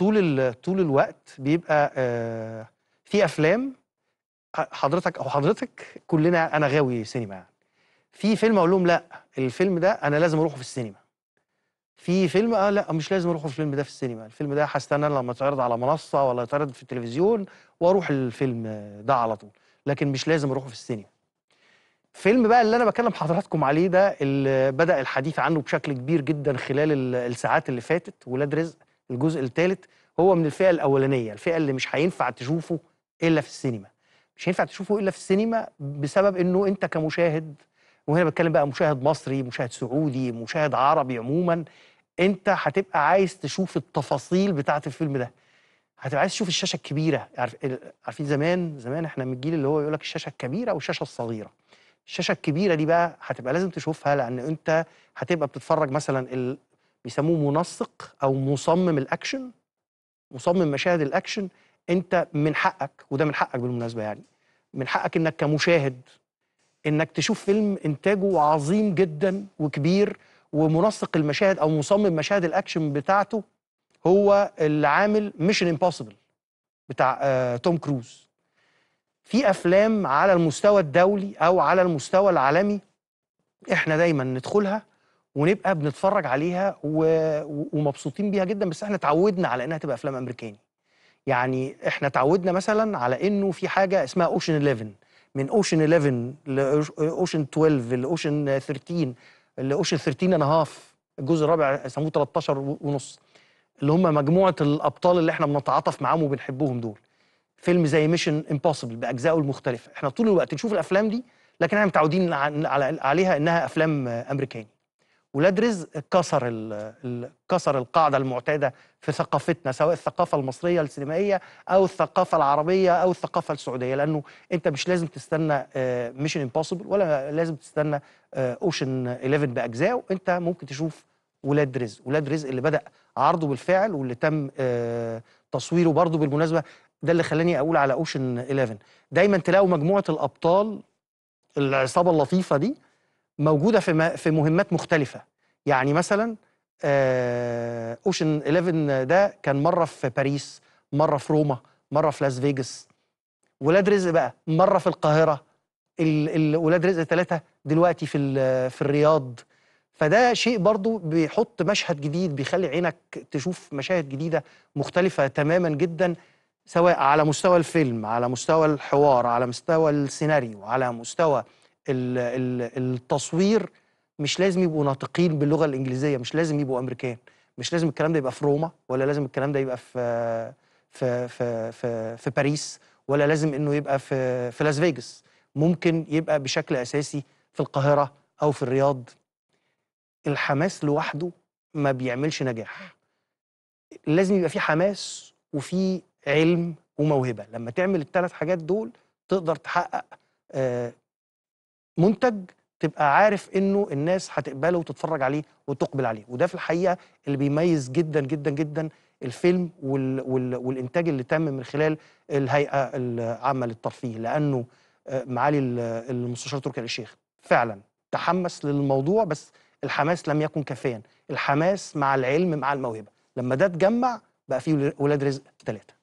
طول طول الوقت بيبقى آه، في افلام آه، حضرتك او حضرتك كلنا انا غاوي سينما يعني في فيلم اقول لهم لا الفيلم ده انا لازم اروحه في السينما في فيلم اه لا مش لازم اروحه في الفيلم ده في السينما الفيلم ده هستنى لما يتعرض على منصه ولا يتعرض في التلفزيون واروح الفيلم ده على طول لكن مش لازم اروحه في السينما فيلم بقى اللي انا بكلم حضراتكم عليه ده اللي بدا الحديث عنه بشكل كبير جدا خلال الساعات اللي فاتت ولاد رزق الجزء الثالث هو من الفئه الاولانيه الفئه اللي مش هينفع تشوفه الا في السينما مش هينفع تشوفه الا في السينما بسبب انه انت كمشاهد وهنا بتكلم بقى مشاهد مصري مشاهد سعودي مشاهد عربي عموما انت هتبقى عايز تشوف التفاصيل بتاعه الفيلم ده هتبقى عايز تشوف الشاشه الكبيره عارفين زمان زمان احنا من الجيل اللي هو يقول لك الشاشه الكبيره والشاشه الصغيره الشاشه الكبيره دي بقى هتبقى لازم تشوفها لان انت هتبقى بتتفرج مثلا بيسموه منسق او مصمم الاكشن مصمم مشاهد الاكشن انت من حقك وده من حقك بالمناسبه يعني من حقك انك كمشاهد انك تشوف فيلم انتاجه عظيم جدا وكبير ومنسق المشاهد او مصمم مشاهد الاكشن بتاعته هو اللي عامل ميشن امبوسيبل بتاع آه توم كروز في افلام على المستوى الدولي او على المستوى العالمي احنا دايما ندخلها ونبقى بنتفرج عليها و... ومبسوطين بيها جدا بس احنا اتعودنا على انها تبقى افلام امريكاني يعني احنا اتعودنا مثلا على انه في حاجه اسمها اوشن 11 من اوشن 11 لاوشن 12 لاوشن 13 لاوشن 13 انا هاف الجزء الرابع سموه 13 ونص اللي هم مجموعه الابطال اللي احنا بنتعاطف معاهم وبنحبهم دول فيلم زي ميشن امبوسيبل باجزائه المختلفه احنا طول الوقت نشوف الافلام دي لكن احنا متعودين عليها انها افلام امريكاني ولاد رزق كسر كسر القاعده المعتاده في ثقافتنا سواء الثقافه المصريه السينمائيه او الثقافه العربيه او الثقافه السعوديه لانه انت مش لازم تستنى ميشن آه، امبوسيبل ولا لازم تستنى اوشن 11 باجزائه انت ممكن تشوف ولاد رزق ولاد رزق اللي بدا عرضه بالفعل واللي تم آه، تصويره برضه بالمناسبه ده اللي خلاني اقول على اوشن 11 دايما تلاقوا مجموعه الابطال العصابه اللطيفه دي موجوده في في مهمات مختلفه يعني مثلا اوشن آه، 11 ده كان مره في باريس مره في روما مره في لاس فيجاس ولاد رزق بقى مره في القاهره ولاد رزق ثلاثه دلوقتي في في الرياض فده شيء برضو بيحط مشهد جديد بيخلي عينك تشوف مشاهد جديده مختلفه تماما جدا سواء على مستوى الفيلم على مستوى الحوار على مستوى السيناريو على مستوى التصوير مش لازم يبقوا ناطقين باللغه الانجليزيه مش لازم يبقوا امريكان مش لازم الكلام ده يبقى في روما ولا لازم الكلام ده يبقى في في في في, في باريس ولا لازم انه يبقى في في لاس فيجاس ممكن يبقى بشكل اساسي في القاهره او في الرياض الحماس لوحده ما بيعملش نجاح لازم يبقى في حماس وفي علم وموهبه لما تعمل الثلاث حاجات دول تقدر تحقق آه، منتج تبقى عارف انه الناس هتقبله وتتفرج عليه وتقبل عليه وده في الحقيقه اللي بيميز جدا جدا جدا الفيلم وال وال والانتاج اللي تم من خلال الهيئه العامه للترفيه لانه آه، معالي المستشار تركي الشيخ فعلا تحمس للموضوع بس الحماس لم يكن كافيا الحماس مع العلم مع الموهبه لما ده اتجمع بقى فيه ولاد رزق ثلاثه